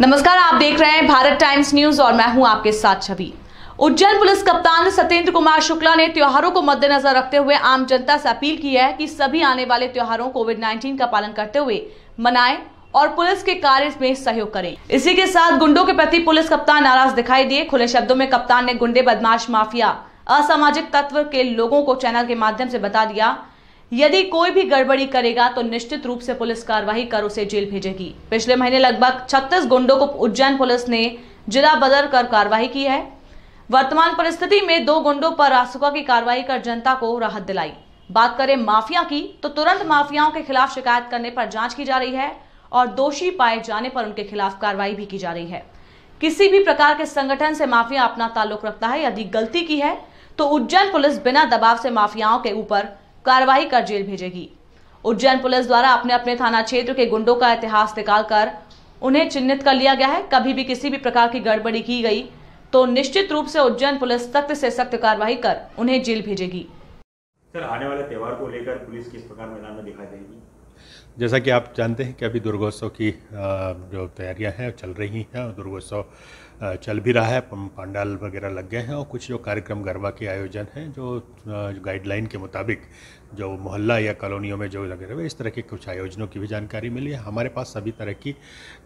नमस्कार आप देख रहे हैं भारत टाइम्स न्यूज और मैं हूं आपके साथ छवि उज्जैन पुलिस कप्तान सत्येंद्र कुमार शुक्ला ने त्योहारों को मद्देनजर रखते हुए आम जनता से अपील की है कि सभी आने वाले त्योहारों कोविड 19 का पालन करते हुए मनाएं और पुलिस के कार्य में सहयोग करें इसी के साथ गुंडों के प्रति पुलिस कप्तान नाराज दिखाई दिए खुले शब्दों में कप्तान ने गुंडे बदमाश माफिया असामाजिक तत्व के लोगों को चैनल के माध्यम से बता दिया यदि कोई भी गड़बड़ी करेगा तो निश्चित रूप से पुलिस कार्रवाई कर उसे जेल भेजेगी पिछले महीने लगभग छत्तीस गुंडों को उज्जैन पुलिस ने जिला बदल कर कार्रवाई की है वर्तमान परिस्थिति में दो गुंडों पर रासुका की कार्रवाई कर जनता को राहत दिलाई बात करें माफिया की तो तुरंत माफियाओं के खिलाफ शिकायत करने पर जांच की जा रही है और दोषी पाए जाने पर उनके खिलाफ कार्रवाई भी की जा रही है किसी भी प्रकार के संगठन से माफिया अपना ताल्लुक रखता है यदि गलती की है तो उज्जैन पुलिस बिना दबाव से माफियाओं के ऊपर कार्रवाई कर जेल भेजेगी उज्जैन पुलिस द्वारा अपने अपने थाना क्षेत्र के गुंडों का इतिहास निकालकर उन्हें चिन्हित कर लिया गया है कभी भी किसी भी प्रकार की गड़बड़ी की गई तो निश्चित रूप से उज्जैन पुलिस सख्त से सख्त कार्रवाई कर उन्हें जेल भेजेगी सर आने वाले त्यौहार को लेकर पुलिस किस प्रकार मैदान में दिखाई देगी जैसा कि आप जानते हैं कि अभी दुर्गोत्सव की जो तैयारियां हैं चल रही हैं और दुर्गोत्सव चल भी रहा है पंडाल वगैरह लग गए हैं और कुछ जो कार्यक्रम गरबा के आयोजन हैं जो गाइडलाइन के मुताबिक जो मोहल्ला या कॉलोनियों में जो लगे रहे इस तरह के कुछ आयोजनों की भी जानकारी मिली है हमारे पास सभी तरह की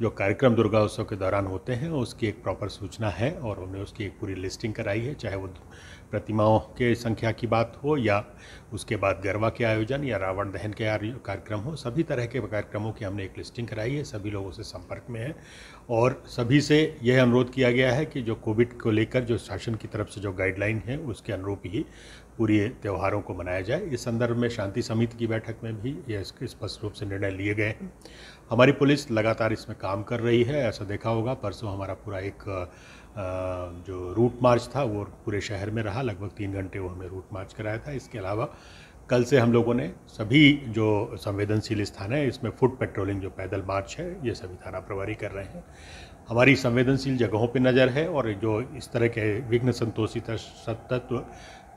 जो कार्यक्रम दुर्गा उत्सव के दौरान होते हैं उसकी एक प्रॉपर सूचना है और उन्होंने उसकी एक पूरी लिस्टिंग कराई है चाहे वो प्रतिमाओं के संख्या की बात हो या उसके बाद गरबा के आयोजन या रावण दहन के कार्यक्रम हो सभी तरह के कार्यक्रमों की हमने एक लिस्टिंग कराई है सभी लोगों से संपर्क में है और सभी से यह अनुरोध किया गया है कि जो कोविड को लेकर जो शासन की तरफ से जो गाइडलाइन है उसके अनुरूप ही पूरे त्यौहारों को मनाया जाए इस संदर्भ संदर्भ में शांति समिति की बैठक में भी ये स्पष्ट रूप से निर्णय लिए गए हैं हमारी पुलिस लगातार इसमें काम कर रही है ऐसा देखा होगा परसों हमारा पूरा एक जो रूट मार्च था वो पूरे शहर में रहा लगभग तीन घंटे वो हमें रूट मार्च कराया था इसके अलावा कल से हम लोगों ने सभी जो संवेदनशील स्थान है इसमें फुट पेट्रोलिंग जो पैदल मार्च है ये सभी थाना प्रभारी कर रहे हैं हमारी संवेदनशील जगहों पर नज़र है और जो इस तरह के विघ्न संतोषिता तत्व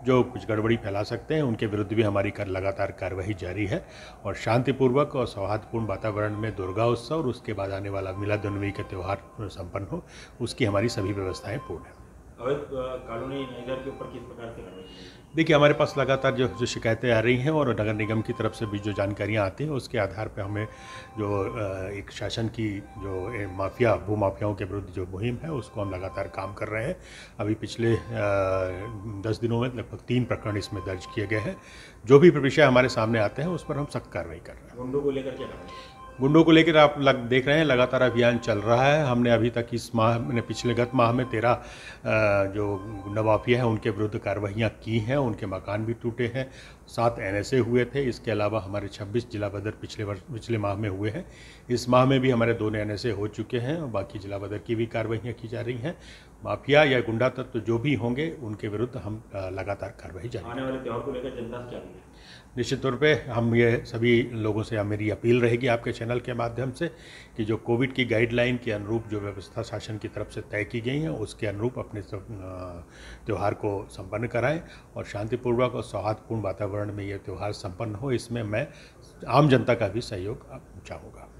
जो कुछ गड़बड़ी फैला सकते हैं उनके विरुद्ध भी हमारी कर लगातार कार्रवाई जारी है और शांतिपूर्वक और सौहार्दपूर्ण वातावरण में दुर्गा उत्सव और उसके बाद आने वाला मिला दुनवी का त्यौहार संपन्न हो उसकी हमारी सभी व्यवस्थाएँ पूर्ण हैं देखिए हमारे पास लगातार जो जो शिकायतें आ रही हैं और नगर निगम की तरफ से भी जो जानकारियां आती हैं उसके आधार पर हमें जो एक शासन की जो माफिया भू माफियाओं के विरुद्ध जो मुहिम है उसको हम लगातार काम कर रहे हैं अभी पिछले दस दिनों में लगभग तीन प्रकरण इसमें दर्ज किए गए हैं जो भी विषय हमारे सामने आते हैं उस पर हम सख्त कार्रवाई कर रहे हैं को लेकर क्या गुंडों को लेकर आप लग देख रहे हैं लगातार अभियान चल रहा है हमने अभी तक इस माह मैंने पिछले गत माह में तेरह जो गुंडा माफिया हैं उनके विरुद्ध कार्रवाइयाँ की हैं उनके मकान भी टूटे हैं सात एन हुए थे इसके अलावा हमारे 26 जिला बदर पिछले वर्ष पिछले माह में हुए हैं इस माह में भी हमारे दोनों एन हो चुके हैं और बाकी जिला बदर की भी कार्रवाइयाँ की जा रही हैं माफिया या गुंडा तत्व तो जो भी होंगे उनके विरुद्ध हम लगातार कार्रवाई जारी आने वाले त्यौहार को लेकर जनता क्या निश्चित तौर पे हम ये सभी लोगों से मेरी अपील रहेगी आपके चैनल के माध्यम से कि जो कोविड की गाइडलाइन के अनुरूप जो व्यवस्था शासन की तरफ से तय की गई है उसके अनुरूप अपने त्यौहार को संपन्न कराएं और शांतिपूर्वक और सौहार्दपूर्ण वातावरण में ये त्यौहार संपन्न हो इसमें मैं आम जनता का भी सहयोग चाहूँगा